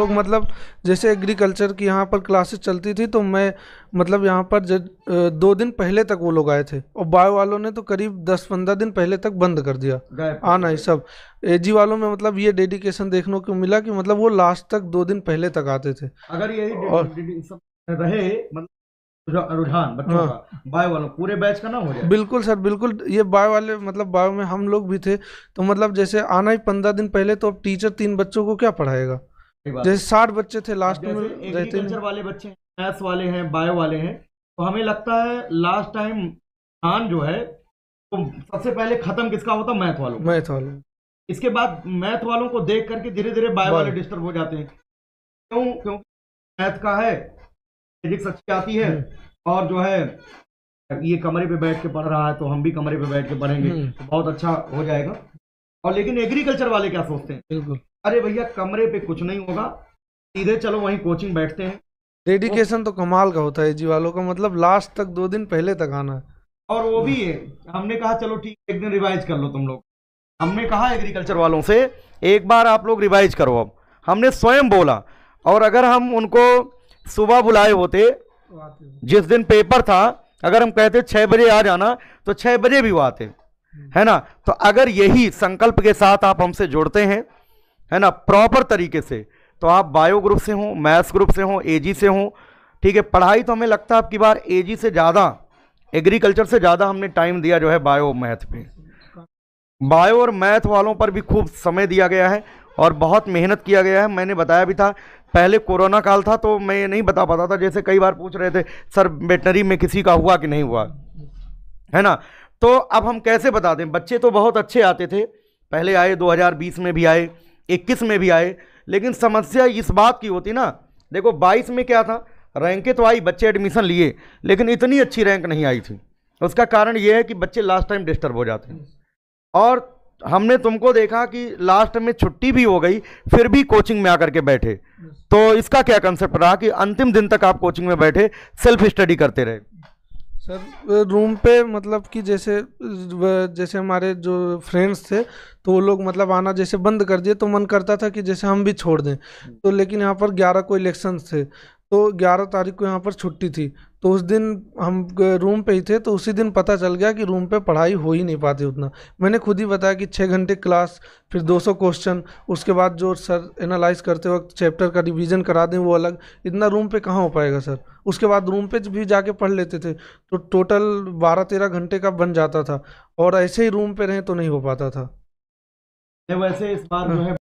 लोग मतलब जैसे एग्रीकल्चर की यहाँ पर क्लासेस चलती थी तो मैं मतलब यहाँ पर दो दिन पहले तक वो लोग आए थे और बायो वालों ने तो करीब दस पंद्रह दिन पहले तक बंद कर दिया आना हाँ ही सब एजी वालों में मतलब ये डेडिकेशन देखने को मिला कि मतलब वो लास्ट तक दो दिन पहले तक आते थे अगर यही और रहे मतलब रुझान बच्चों हाँ। का बायो पूरे बैच का ना हो जाए बिल्कुल सर बिल्कुल ये बायो वाले मतलब बायो में हम लोग भी थे तो मतलब जैसे आना ही पंद्रह दिन पहले तो अब टीचर तीन बच्चों को क्या पढ़ाएगा जैसे साठ बच्चे थे लास्ट में हैं वाले बच्चे मैथ्स वाले हैं बायो वाले हैं तो हमें लगता है लास्ट टाइम खान जो है तो सबसे पहले खत्म किसका होता मैथ वालों मैथ वालों इसके बाद मैथ वालों को देख करके धीरे धीरे बायो वाले डिस्टर्ब हो जाते हैं क्यों क्यों मैथ का है फिजिक्स अच्छी आती है हम्म। और जो है ये कमरे पे बैठ के पढ़ रहा है तो हम भी कमरे पे बैठ के पढ़ेंगे हम्म। तो बहुत अच्छा हो जाएगा और लेकिन एग्रीकल्चर वाले क्या सोचते हैं बिल्कुल अरे भैया कमरे पे कुछ नहीं होगा सीधे चलो वहीं कोचिंग बैठते हैं डेडिकेशन तो कमाल का होता है जी वालों का मतलब लास्ट तक दो दिन पहले तक आना है और वो भी है हमने कहा चलो ठीक एक दिन रिवाइज कर लो तुम लोग हमने कहा एग्रीकल्चर वालों से एक बार आप लोग रिवाइज करो अब हमने स्वयं बोला और अगर हम उनको सुबह बुलाए होते जिस दिन पेपर था अगर हम कहते छः बजे आ जाना तो छः बजे भी वो आते है ना तो अगर यही संकल्प के साथ आप हमसे जुड़ते हैं है ना प्रॉपर तरीके से तो आप बायो ग्रुप से हों मैथ्स ग्रुप से हों एजी से हों ठीक है पढ़ाई तो हमें लगता है आपकी बार एजी से ज़्यादा एग्रीकल्चर से ज़्यादा हमने टाइम दिया जो है बायो मैथ पे बायो और मैथ वालों पर भी खूब समय दिया गया है और बहुत मेहनत किया गया है मैंने बताया भी था पहले कोरोना काल था तो मैं नहीं बता पाता था जैसे कई बार पूछ रहे थे सर वेटनरी में किसी का हुआ कि नहीं हुआ है ना तो अब हम कैसे बता दें बच्चे तो बहुत अच्छे आते थे पहले आए 2020 में भी आए इक्कीस में भी आए लेकिन समस्या इस बात की होती ना देखो बाईस में क्या था रैंकें तो आई बच्चे एडमिशन लिए लेकिन इतनी अच्छी रैंक नहीं आई थी उसका कारण यह है कि बच्चे लास्ट टाइम डिस्टर्ब हो जाते हैं और हमने तुमको देखा कि लास्ट में छुट्टी भी हो गई फिर भी कोचिंग में आकर के बैठे तो इसका क्या कंसेप्ट रहा कि अंतिम दिन तक आप कोचिंग में बैठे सेल्फ स्टडी करते रहे सर रूम पे मतलब कि जैसे जैसे हमारे जो फ्रेंड्स थे तो वो लोग मतलब आना जैसे बंद कर दिए तो मन करता था कि जैसे हम भी छोड़ दें तो लेकिन यहाँ पर ग्यारह को इलेक्शन थे तो ग्यारह तारीख को यहाँ पर छुट्टी थी तो उस दिन हम रूम पे ही थे तो उसी दिन पता चल गया कि रूम पे पढ़ाई हो ही नहीं पाती उतना मैंने खुद ही बताया कि छः घंटे क्लास फिर 200 क्वेश्चन उसके बाद जो सर एनालाइज करते वक्त चैप्टर का रिवीजन करा दें वो अलग इतना रूम पे कहाँ हो पाएगा सर उसके बाद रूम पे भी जाके पढ़ लेते थे तो टोटल बारह तेरह घंटे का बन जाता था और ऐसे ही रूम पर रहें तो नहीं हो पाता था वैसे इस बार जो है